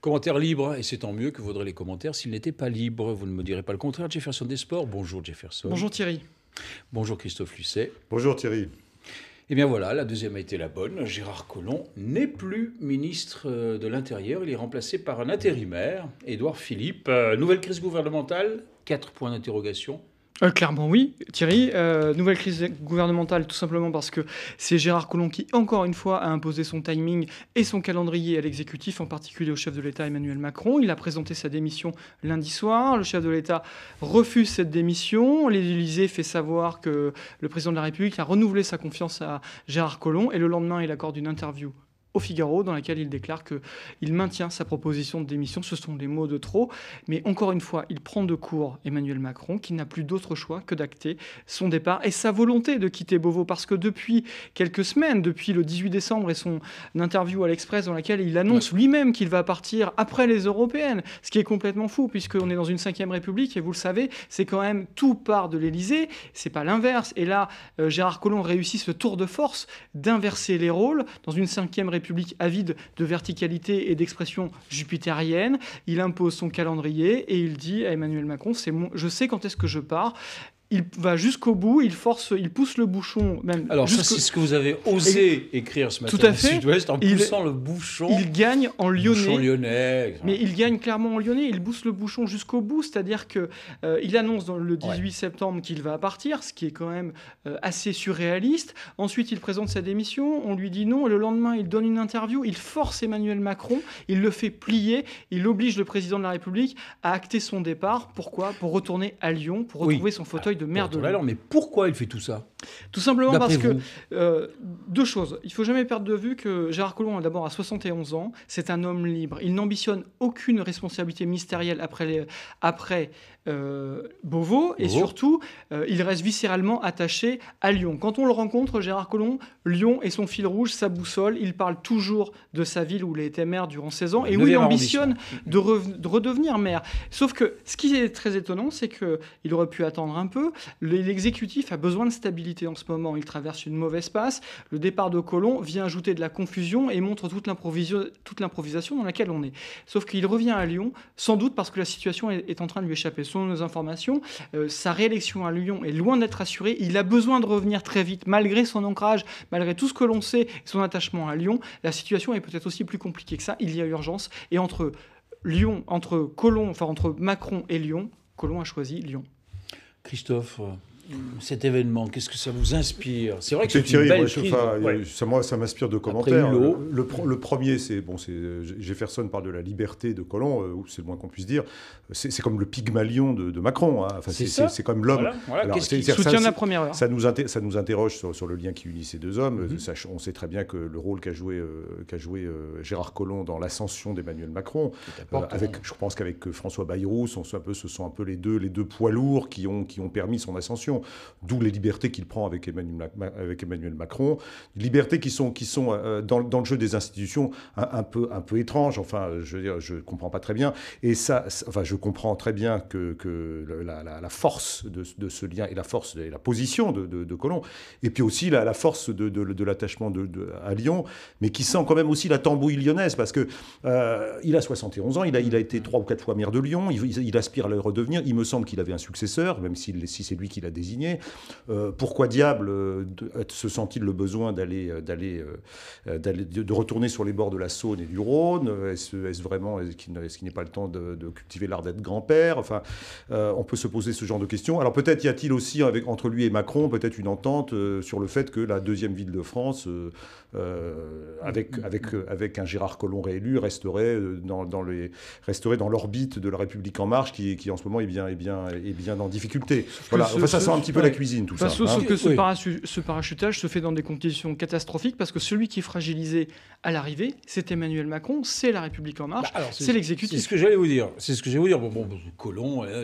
Commentaires libres, et c'est tant mieux que vaudraient les commentaires s'ils n'étaient pas libres. Vous ne me direz pas le contraire. Jefferson sports. bonjour Jefferson. Bonjour Thierry. Bonjour Christophe Lucet. Bonjour Thierry. Eh bien voilà, la deuxième a été la bonne. Gérard Collomb n'est plus ministre euh, de l'Intérieur. Il est remplacé par un intérimaire, Édouard Philippe. Euh, nouvelle crise gouvernementale Quatre points d'interrogation. Euh, clairement oui, Thierry. Euh, nouvelle crise gouvernementale tout simplement parce que c'est Gérard Collomb qui, encore une fois, a imposé son timing et son calendrier à l'exécutif, en particulier au chef de l'État Emmanuel Macron. Il a présenté sa démission lundi soir. Le chef de l'État refuse cette démission. L'Élysée fait savoir que le président de la République a renouvelé sa confiance à Gérard Collomb et le lendemain, il accorde une interview Figaro, dans laquelle il déclare qu'il maintient sa proposition de démission. Ce sont des mots de trop, mais encore une fois, il prend de court Emmanuel Macron, qui n'a plus d'autre choix que d'acter son départ et sa volonté de quitter Beauvau, parce que depuis quelques semaines, depuis le 18 décembre et son interview à l'Express, dans laquelle il annonce lui-même qu'il va partir après les européennes, ce qui est complètement fou, puisqu'on est dans une 5 République, et vous le savez, c'est quand même tout part de l'Élysée, c'est pas l'inverse. Et là, euh, Gérard Collomb réussit ce tour de force d'inverser les rôles dans une 5 République public avide de verticalité et d'expression jupitérienne. Il impose son calendrier et il dit à Emmanuel Macron, c'est mon... je sais quand est-ce que je pars il va jusqu'au bout, il force, il pousse le bouchon même. Alors ça, c'est ce que vous avez osé écrire ce matin. Tout à Sud-Ouest en poussant le bouchon. Il gagne en lyonnais. mais il gagne clairement en lyonnais. Il pousse le bouchon jusqu'au bout, c'est-à-dire que euh, il annonce le 18 septembre qu'il va partir, ce qui est quand même euh, assez surréaliste. Ensuite, il présente sa démission. On lui dit non. le lendemain, il donne une interview. Il force Emmanuel Macron. Il le fait plier. Il oblige le président de la République à acter son départ. Pourquoi Pour retourner à Lyon, pour retrouver son fauteuil de merde. mais pourquoi il fait tout ça Tout simplement parce que euh, deux choses. Il ne faut jamais perdre de vue que Gérard Collomb, d'abord à 71 ans, c'est un homme libre. Il n'ambitionne aucune responsabilité ministérielle après, après euh, Beauvau, et surtout, euh, il reste viscéralement attaché à Lyon. Quand on le rencontre, Gérard Collomb, Lyon est son fil rouge, sa boussole, il parle toujours de sa ville où il a été maire durant 16 ans, et où il ambitionne de, redevenir maire. Sauf que ce qui est très étonnant, c'est qu'il aurait pu attendre un peu. L'exécutif a besoin de stabilité en ce moment, il traverse une mauvaise passe. Le départ de Collomb vient ajouter de la confusion et montre toute l'improvisation dans laquelle on est. Sauf qu'il revient à Lyon, sans doute parce que la situation est, est en train de lui échapper. Son nos informations, euh, sa réélection à Lyon est loin d'être assurée. Il a besoin de revenir très vite, malgré son ancrage, malgré tout ce que l'on sait, son attachement à Lyon. La situation est peut-être aussi plus compliquée que ça. Il y a urgence. Et entre Lyon, entre enfin entre Macron et Lyon, Colomb a choisi Lyon. Christophe, euh, cet événement Qu'est-ce que ça vous inspire C'est vrai que c'est une belle Ça, moi, ça m'inspire de commentaires. Le, premier, c'est bon, c'est Jefferson parle de la liberté de Colomb, euh, c'est le moins qu'on puisse dire. C'est comme le Pygmalion de, Macron. Hein. Enfin, c'est comme l'homme. qui soutient ça, la première Ça nous, interroge sur, le lien qui unit ces deux hommes. Mhm. on sait très bien que le rôle qu'a joué, euh, joué euh, Gérard Collomb dans l'ascension d'Emmanuel Macron, avec, hein. je pense qu'avec François Bayrou, ce sont un peu les deux, poids lourds qui ont permis son ascension d'où les libertés qu'il prend avec Emmanuel, avec Emmanuel Macron, libertés qui sont, qui sont euh, euh, dans, le jeu des institutions un, peu, un peu étranges, enfin je veux je comprends pas très bien, et ça, enfin je comprends très bien que, que la, force de, ce lien et la force et la position de, de, Colomb, et puis aussi la, force de, l'attachement à Lyon, mais qui sent quand même aussi la tambouille lyonnaise, parce que euh, il a 71 ans, il a, il a été trois ou quatre fois maire de Lyon, il, aspire à le redevenir, il me semble qu'il avait un successeur, même si, si c'est lui qui l'a désigné, euh, pourquoi diable euh, se sent-il le besoin d'aller, euh, d'aller, de retourner sur les bords de la Saône et du Rhône Est-ce, vraiment, qu'il, n'est pas le temps de, cultiver l'art d'être grand-père Enfin, on peut se poser ce genre de questions. Alors peut-être y a-t-il aussi avec, entre lui et Macron peut-être une entente sur le fait que la deuxième ville de France, avec, avec, avec un Gérard Collomb réélu, resterait dans, dans les, resterait dans l'orbite de la République en marche qui, qui, en ce moment est bien, est bien, est bien en difficulté. Voilà. ça, un petit peu la cuisine, tout ça. Sauf, hein. que ce, parachutage se fait dans des conditions catastrophiques parce que celui qui est fragilisé à l'arrivée, c'est Emmanuel Macron, c'est la République en marche, bah, c'est l'exécutif. C'est ce que j'allais vous dire. C'est ce que j'allais vous dire. Bon, bon,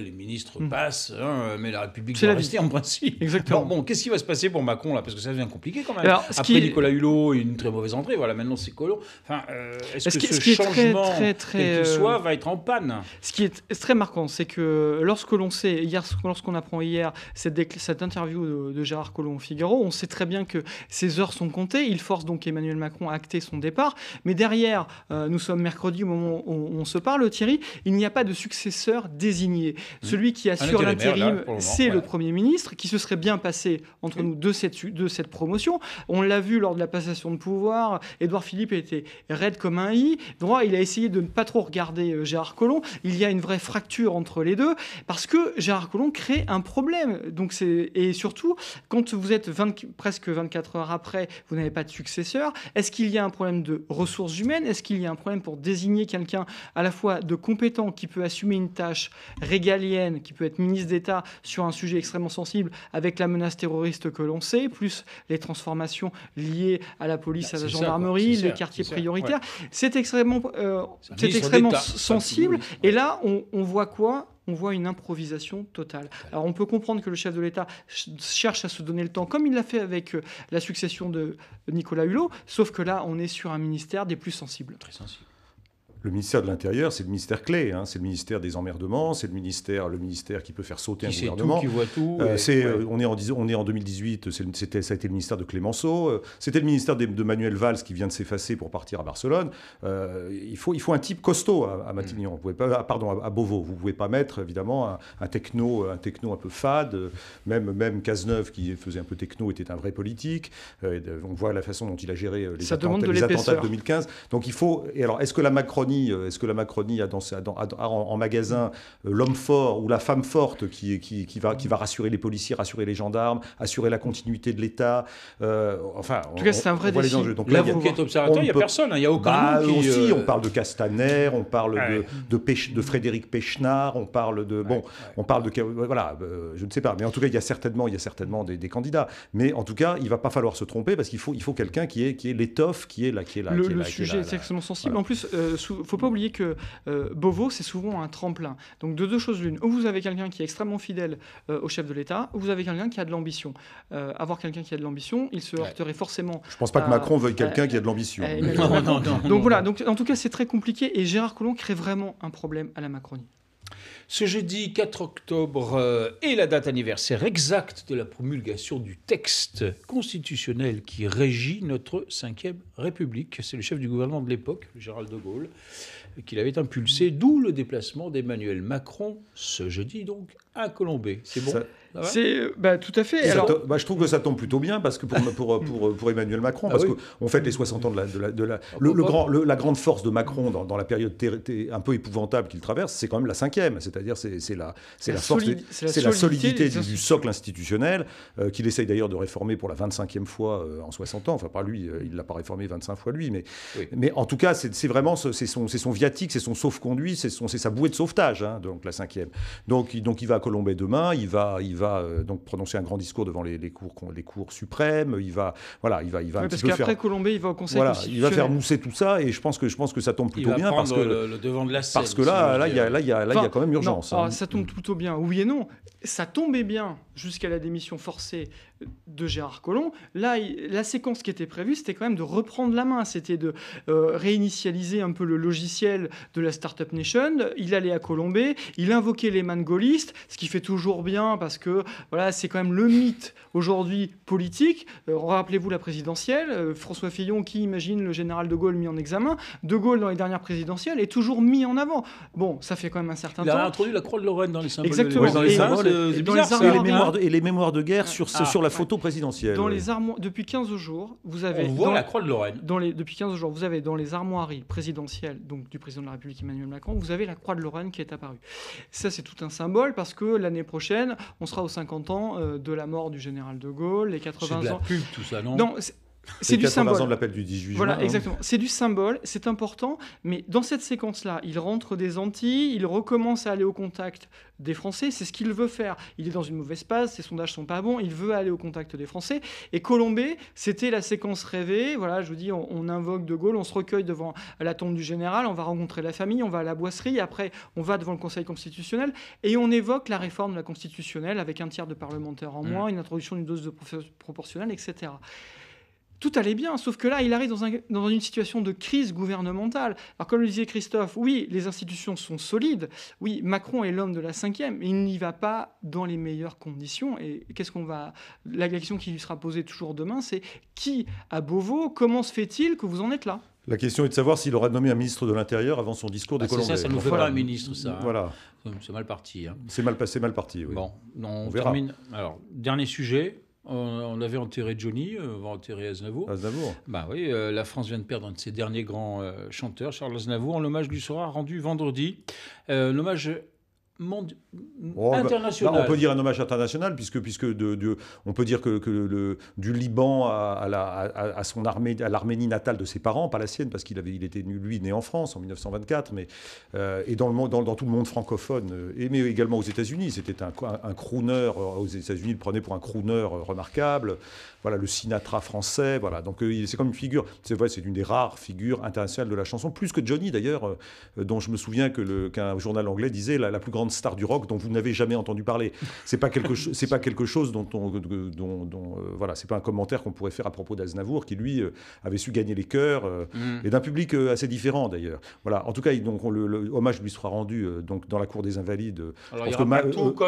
les ministres hmm. passent, hein, mais la République c'est la en principe. Exactement. bon, qu'est-ce qui va se passer pour Macron là Parce que ça devient compliqué quand même. Après Nicolas Hulot, une très mauvaise entrée. Voilà, maintenant c'est Colomb. Enfin, euh, est-ce que ce, changement, très, très, quel qu'il euh, soit, va être en panne Ce qui est très marquant, c'est que lorsque l'on sait hier, lorsqu'on apprend hier cette cette, cette interview de, Gérard Collomb au Figaro, on sait très bien que ses heures sont comptées. Il force donc Emmanuel Macron à acter son départ. Mais derrière, euh, nous sommes mercredi au moment où on, se parle, Thierry, il n'y a pas de successeur désigné. Mmh. Celui qui assure l'intérim, c'est le, Premier ministre, qui se serait bien passé entre mmh. nous de cette, de cette promotion. On l'a vu lors de la passation de pouvoir. Édouard Philippe était raide comme un i. Droit, il a essayé de ne pas trop regarder euh, Gérard Collomb. Il y a une vraie fracture entre les deux parce que Gérard Collomb crée un problème et surtout quand vous êtes presque 24 heures après, vous n'avez pas de successeur. Est-ce qu'il y a un problème de ressources humaines Est-ce qu'il y a un problème pour désigner quelqu'un à la fois de compétent qui peut assumer une tâche régalienne, qui peut être ministre d'État sur un sujet extrêmement sensible avec la menace terroriste que l'on sait, plus les transformations liées à la police, bah, à la gendarmerie, les quartiers prioritaires. C'est extrêmement, euh, c'est extrêmement sensible. Et là, on voit quoi on voit une improvisation totale. Alors on peut comprendre que le chef de l'État cherche à se donner le temps, comme il l'a fait avec euh, la succession de Nicolas Hulot, sauf que là, on est sur un ministère des plus sensibles. Très sensible le ministère de l'Intérieur, c'est le ministère clé. Hein. C'est le ministère des emmerdements, c'est le ministère, le ministère qui peut faire sauter un gouvernement. Tout, qui voit tout. Euh, euh, on, est en, on est en 2018, ça a été le ministère de Clémenceau. Euh, c'était le ministère de, Manuel Valls qui vient de s'effacer pour partir à Barcelone. il, faut, il faut un type costaud à, Matignon. Mm. Vous pouvez pas, ah, pardon, à, Beauvau. Vous ne pouvez pas mettre, évidemment, un, techno, un techno un peu fade. Même, même Cazeneuve, qui faisait un peu techno, était un vrai politique. on voit la façon dont il a géré les, attentats, de les attentats de 2015. Donc il faut... Et alors, est-ce que la Macronie euh, est-ce que la Macronie a, dans, en, magasin euh, l'homme fort ou la femme forte qui, qui, qui, va, qui va rassurer les policiers, rassurer les gendarmes, assurer la continuité de l'État euh, Enfin, en tout cas, c'est un vrai défi. Donc là, observateur, il n'y a personne, hein, il n'y a aucun bah, aussi, on parle de Castaner, on parle de, de, Frédéric Pechnard, on parle de bon, on parle de voilà, je ne sais pas, mais en tout cas, il y a certainement, il y a certainement des, candidats. Mais en tout cas, il ne va pas falloir se tromper parce qu'il faut, il faut quelqu'un qui est qui est l'étoffe, qui est là, qui est là. Le, est le sujet est, extrêmement sensible. En plus, sous, faut pas oublier que euh, Beauvau, c'est souvent un tremplin. Donc de deux choses l'une, ou vous avez quelqu'un qui est extrêmement fidèle euh, au chef de l'État, ou vous avez quelqu'un qui a de l'ambition. Euh, avoir quelqu'un qui a de l'ambition, il se heurterait forcément. Je pense pas que Macron veuille quelqu'un qui a eh, de l'ambition. non, non, non, donc voilà, donc en tout cas c'est très compliqué et Gérard Collomb crée vraiment un problème à la Macronie. Ce jeudi 4 octobre euh, est la date anniversaire exacte de la promulgation du texte constitutionnel qui régit notre 5 République. C'est le chef du gouvernement de l'époque, Gérald de Gaulle, qu'il avait impulsé, d'où le déplacement d'Emmanuel Macron ce jeudi donc à Colombey. C'est bon C'est euh, bah, tout à fait. Bah, je trouve que ça tombe plutôt bien parce que pour, pour, pour, pour Emmanuel Macron, ah parce qu'on fête les 60 ans de la, de la, ah, le, grand, la grande force de Macron dans, dans la période un peu épouvantable qu'il traverse, c'est quand même la cinquième. C'est-à-dire c'est la, c'est la, force, c'est la solidité du, socle institutionnel euh, qu'il essaye d'ailleurs de réformer pour la 25e fois euh, en 60 ans. Enfin, pas lui, il il l'a pas réformé 25 fois lui, mais, mais en tout cas, c'est vraiment c'est son, son c'est son sauf-conduit, c'est, sa bouée de sauvetage, hein, donc la cinquième. Donc, donc il va à Colombey demain, il va, il va euh, donc prononcer un grand discours devant les, cours, les cours suprêmes, il va, voilà, il va, il va. Oui, parce qu'après faire, il va au Conseil voilà, Il va faire mousser tout ça, et je pense que je pense que ça tombe plutôt bien parce que le, devant de la parce que là, là, il y a, quand même urgence. Hein. Ah, ça tombe mm. plutôt bien, oui et non. Ça tombait bien jusqu'à la démission forcée de Gérard Collomb. Là, la séquence qui était prévue, c'était quand même de reprendre la main, c'était de euh, réinitialiser un peu le logiciel de la Startup Nation. Il allait à Colombay, il invoquait les Mangolistes, gaullistes, ce qui fait toujours bien parce que voilà, c'est quand même le mythe aujourd'hui politique. Euh, rappelez-vous la présidentielle, euh, François Fillon qui imagine le général de Gaulle mis en examen. De Gaulle dans les dernières présidentielles est toujours mis en avant. Bon, ça fait quand même un certain temps. Il a introduit la croix de Lorraine dans les symboles. Exactement. Dans les et, et, les mémoires de, guerre sur, ah, sur la photo présidentielle. Dans les depuis 15 jours, vous avez. dans, la croix de Lorraine. Dans les, depuis 15 jours, vous avez dans les armoiries présidentielles, donc du président de la République Emmanuel Macron, vous avez la croix de Lorraine qui est apparue. Ça, c'est tout un symbole parce que l'année prochaine, on sera aux 50 ans euh, de la mort du général de Gaulle, les 80 de la ans. Pub, tout ça, non c'est du symbole. l'appel du 18 Voilà, hein. exactement. C'est du symbole, c'est important, mais dans cette séquence-là, il rentre des Antilles, il recommence à aller au contact des Français, c'est ce qu'il veut faire. Il est dans une mauvaise passe, ses sondages sont pas bons, il veut aller au contact des Français. Et Colombé, c'était la séquence rêvée. Voilà, je vous dis, on, invoque De Gaulle, on se recueille devant la tombe du général, on va rencontrer la famille, on va à la boisserie, après on va devant le Conseil constitutionnel et on évoque la réforme de la constitutionnelle avec un tiers de parlementaires en mm. moins, une introduction d'une dose de proportionnelle, etc tout allait bien, sauf que là, il arrive dans, une situation de crise gouvernementale. Alors, comme le disait Christophe, oui, les institutions sont solides, oui, Macron est l'homme de la cinquième, mais il n'y va pas dans les meilleures conditions. Et qu'est-ce qu'on va. La question qui lui sera posée toujours demain, c'est qui à Beauvau, comment se fait-il que vous en êtes là la question est de savoir s'il aura nommé un ministre de l'Intérieur avant son discours de ah, Ça, nous fera un ministre, ça. Hein. Voilà. C'est mal parti. Hein. C'est mal passé, mal parti. Oui. Bon, on, verra. termine. Alors, dernier sujet, on, avait enterré Johnny, euh, on va enterrer Aznavour. Aznavour. Bah oui, euh, la France vient de perdre un de ses derniers grands euh, chanteurs, Charles Aznavour, en hommage du sera rendu vendredi. Euh, monde oh, bah, bah, on peut dire un hommage international, puisque, puisque on peut dire que, du Liban à, son armée, à l'Arménie natale de ses parents, pas la sienne, parce qu'il avait, il était lui né en France en 1924, mais, euh, et dans, le, dans, tout le monde francophone, euh, mais également aux États-Unis. C'était un, un, crooner, euh, aux États-Unis, le prenait pour un crooner remarquable. Voilà, le Sinatra français, voilà. Donc c'est comme une figure, c'est vrai, c'est une des rares figures internationales de la chanson, plus que Johnny d'ailleurs, dont je me souviens qu'un journal anglais disait la plus grande de star du rock dont vous n'avez jamais entendu parler. C'est pas quelque chose, c'est pas quelque chose dont on, dont, euh, voilà, c'est pas un commentaire qu'on pourrait faire à propos d'Aznavour qui lui euh, avait su gagner les cœurs euh, mm. et d'un public assez différent d'ailleurs. Voilà. En tout cas, donc on, le, hommage lui sera rendu donc dans la cour des Invalides. Peut-être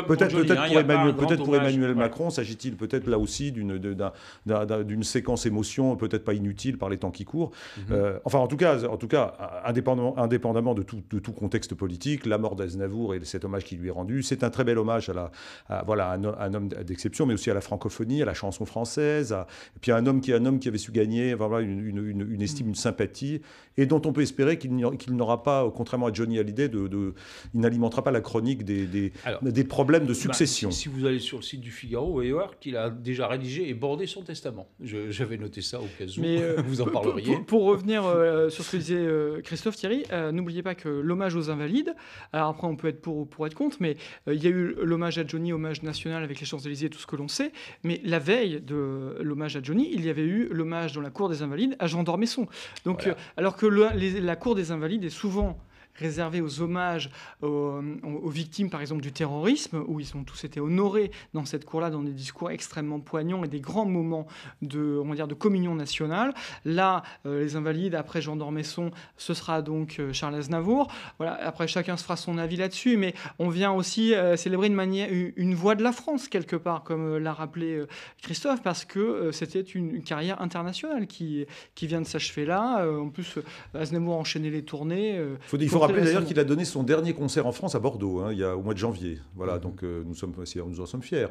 peut-être hein, pour, Emmanuel, peut-être pour Emmanuel Macron, s'agit-il peut-être là aussi d'une d'une séquence émotion peut-être pas inutile par les temps qui courent. Mm-hmm. enfin, en tout cas, en tout cas, indépendamment, indépendamment de tout, de tout contexte politique, la mort d'Aznavour et cette hommage qui lui est rendu. C'est un très bel hommage à, la, voilà, un, homme d'exception, mais aussi à la francophonie, à la chanson française, et puis à un homme qui, un homme qui avait su gagner voilà, une, une, estime, une sympathie, et dont on peut espérer qu'il n'aura pas, contrairement à Johnny Hallyday, de il n'alimentera pas la chronique des, des, problèmes de bah, succession. si, vous allez sur le site du Figaro, vous allez voir qu'il a déjà rédigé et bordé son testament. J'avais noté ça au cas où mais, euh, vous en parleriez. Pour, revenir euh, sur ce que disait euh, Christophe Thierry, n'oubliez pas que l'hommage aux invalides, alors après on peut être pour ou pour être compte, mais euh, il y a eu l'hommage à Johnny, hommage national avec les Champs-Élysées, tout ce que l'on sait. Mais la veille de l'hommage à Johnny, il y avait eu l'hommage dans la cour des Invalides à Jean Dormesson. Donc, euh, alors que la cour des Invalides est souvent réservé aux hommages euh, aux, victimes, par exemple, du terrorisme, où ils ont tous été honorés dans cette cour-là, dans des discours extrêmement poignants et des grands moments de, on dire, de communion nationale. Là, euh, les Invalides, après Jean d'Ormesson, ce sera donc euh, Charles Aznavour. Voilà, après, chacun se fera son avis là-dessus, mais on vient aussi célébrer une, manière, une, voix de la France, quelque part, comme l'a rappelé Christophe, parce que c'était une, carrière internationale qui, qui vient de s'achever là. en plus, Aznavour a enchaîné les tournées. Faut, il rappelle d'ailleurs qu'il a donné son dernier concert en France à Bordeaux, hein, il y a, au mois de janvier. Voilà, mhm. donc euh, nous, sommes, nous en sommes fiers.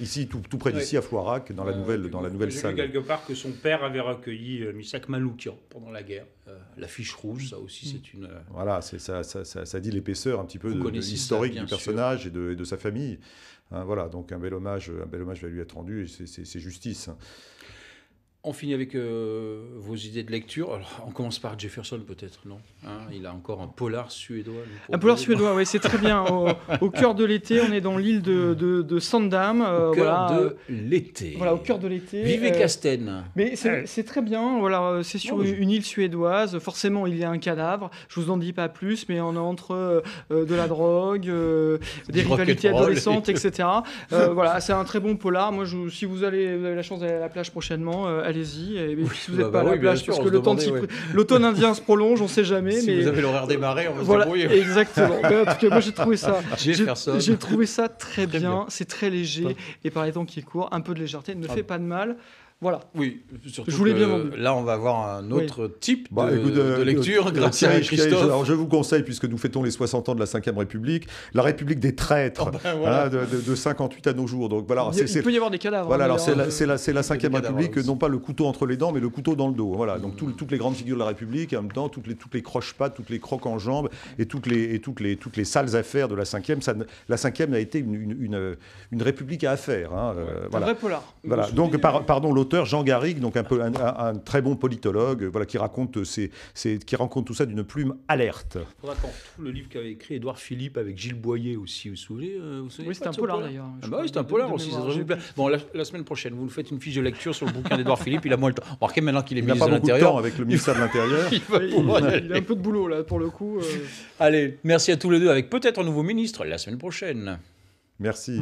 Ici, tout, près d'ici, à Floirac, dans la nouvelle, dans la nouvelle salle. quelque part que son père avait recueilli euh, Misak Maloukian pendant la guerre. La euh, L'affiche rouge, ça aussi, mhm. c'est une. Voilà, ça, ça, ça, dit l'épaisseur un petit peu de, de l'historique du personnage et de, sa famille. Hein, voilà, donc un bel hommage, un bel hommage va lui être rendu et c'est justice. On finit avec euh, vos idées de lecture. on commence par Jefferson, peut-être, non hein, Il a encore un polar suédois. Un polar suédois, oui, c'est très bien. Au, cœur de l'été, on est dans l'île de, de, Sandam. Euh, au cœur de euh, l'été. Voilà, au cœur de l'été. Vivez Casten. Mais c'est très bien. Voilà, c'est sur une, île suédoise. Forcément, il y a un cadavre. Je vous en dis pas plus, mais on entre de la drogue, des rivalités adolescentes, etc. voilà, c'est un très bon polar. Moi, je, si vous, allez, vous avez la chance d'aller à la plage prochainement, allez allez-y. Et, oui, si vous n'êtes bah pas bah, à la parce que le temps ouais. l'automne indien se prolonge, on ne sait jamais. Si mais... vous avez l'horaire démarré on va voilà, se Exactement. mais en tout cas, moi j'ai trouvé ça. J'ai trouvé ça très, bien. C'est très léger. Et par les temps qui court un peu de légèreté ne ah. fait pas de mal. Voilà. Oui, surtout je voulais bien là, on va avoir un autre type bah, de, euh, lecture euh, grâce à Christophe. Alors, je vous conseille, puisque nous fêtons les 60 ans de la Ve République, la République des traîtres, oh, ben hein, de, de, 58 à nos jours. Donc, voilà, il, peut y avoir des cadavres. Hein, voilà, alors euh, c'est la, la, la, République, hein, non pas le couteau entre les dents, mais le couteau dans le dos. Voilà, donc mm. toutes les grandes figures de la République, en même temps, toutes les, toutes les croches pattes toutes les croques en jambes, et toutes les, et toutes les, toutes les sales affaires de la Ve. Ça, la Ve a été une, une, République à affaires. voilà. Un vrai polar. Voilà, donc, pardon, l'autre auteur, Jean Garrigue, donc un, très bon politologue, euh, voilà, qui, raconte euh, qui tout ça d'une plume alerte. Il raconte tout le livre qu'avait écrit Édouard Philippe avec Gilles Boyer aussi, vous vous souvenez, euh, Oui, ah bah c'est un polar d'ailleurs. bah oui, c'est un polar aussi. Bon, la, semaine prochaine, vous nous faites une fiche de lecture sur le bouquin d'Édouard Philippe, il a moins le temps. Remarquez maintenant qu'il est il ministre de l'Intérieur. temps avec le ministère de l'Intérieur. il, a un peu de boulot là pour le coup. Allez, merci à tous les deux avec peut-être un nouveau ministre la semaine prochaine. Merci.